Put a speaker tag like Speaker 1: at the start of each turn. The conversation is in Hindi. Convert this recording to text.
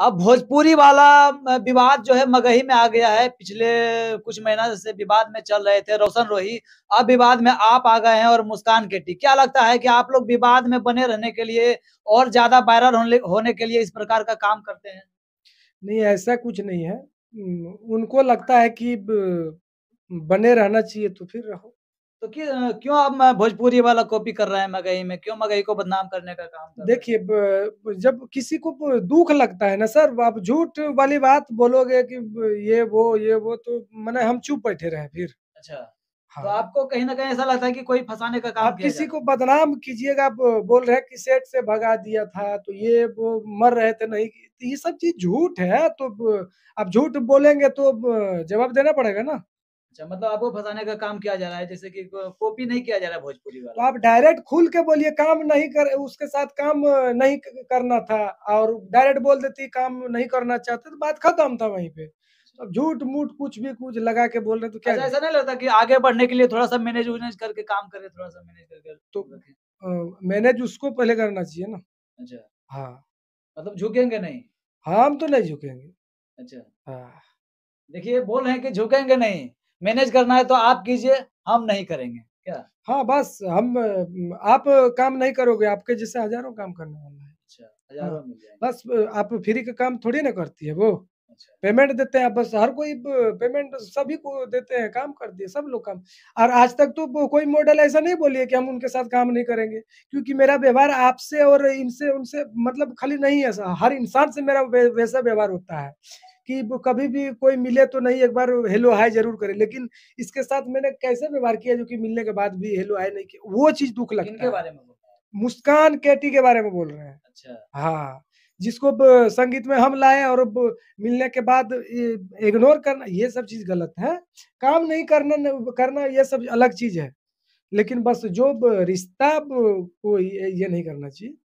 Speaker 1: अब भोजपुरी वाला विवाद जो है मगही में आ गया है पिछले कुछ महीना से विवाद में चल रहे थे रोशन रोही अब विवाद में आप आ गए हैं और मुस्कान केटी क्या लगता है कि आप लोग विवाद में बने रहने के लिए और ज्यादा वायरल होने के लिए इस प्रकार का काम करते हैं
Speaker 2: नहीं ऐसा कुछ नहीं है उनको लगता है कि बने रहना चाहिए तो फिर रहो
Speaker 1: तो क्यों आप भोजपुरी वाला कॉपी कर रहे हैं मगही में क्यों मगही को बदनाम करने का काम
Speaker 2: देखिए जब किसी को दुख लगता है ना सर आप झूठ वाली बात बोलोगे कि ये वो ये वो तो मैंने हम चुप बैठे रहे फिर
Speaker 1: अच्छा तो हाँ। तो आपको कहीं ना कहीं ऐसा लगता है कि कोई फंसाने का काम आप किसी को
Speaker 2: बदनाम कीजिएगा आप बोल रहे कि सेट से भगा दिया था तो ये वो मर रहे थे नहीं तो ये सब चीज झूठ है तो आप झूठ बोलेंगे तो जवाब देना पड़ेगा ना
Speaker 1: अच्छा मतलब आपको फंसाने का काम किया जा रहा है जैसे कि कॉपी नहीं किया जा रहा है भोजपुरी वाला तो
Speaker 2: आप डायरेक्ट खुल के बोलिए काम नहीं कर उसके साथ काम नहीं करना था और डायरेक्ट बोल देती काम नहीं करना चाहते तो बात खत्म था वहीं पे अब झूठ मूठ कुछ भी कुछ लगा के बोल रहे तो क्या अच्छा, ऐसा नहीं लगता कि आगे बढ़ने के लिए थोड़ा सा मैनेज उनेज
Speaker 1: करके काम करे थोड़ा सा मैनेज करके तो
Speaker 2: मैनेज उसको पहले करना चाहिए ना अच्छा हाँ मतलब झुकेंगे नहीं हाँ हम तो नहीं झुकेंगे अच्छा हाँ देखिए बोल रहे हैं कि झुकेंगे नहीं मैनेज
Speaker 1: करना है तो आप कीजिए हम नहीं करेंगे
Speaker 2: क्या हाँ बस हम आप काम नहीं करोगे आपके जैसे हजारों काम करने वाला है अच्छा हजारों हाँ, बस आप फ्री का काम थोड़ी ना करती है वो पेमेंट देते हैं बस हर कोई पेमेंट सभी को देते हैं काम कर दिए सब लोग काम और आज तक तो कोई मॉडल ऐसा नहीं बोलिए कि हम उनके साथ काम नहीं करेंगे क्योंकि मेरा व्यवहार आपसे और इनसे उनसे मतलब खाली नहीं है हर इंसान से मेरा वैसा व्यवहार होता है कि कभी भी कोई मिले तो नहीं एक बार हेलो हाय जरूर करे लेकिन इसके साथ मैंने कैसे व्यवहार किया जो कि मिलने के बाद भी हेलो हाय नहीं किया वो चीज दुख लगता है मुस्कान केटी के बारे में बोल रहे हैं अच्छा हाँ जिसको संगीत में हम लाए और मिलने के बाद इग्नोर करना ये सब चीज गलत है काम नहीं करना करना ये सब अलग चीज है लेकिन बस जो रिश्ता को ये नहीं करना चाहिए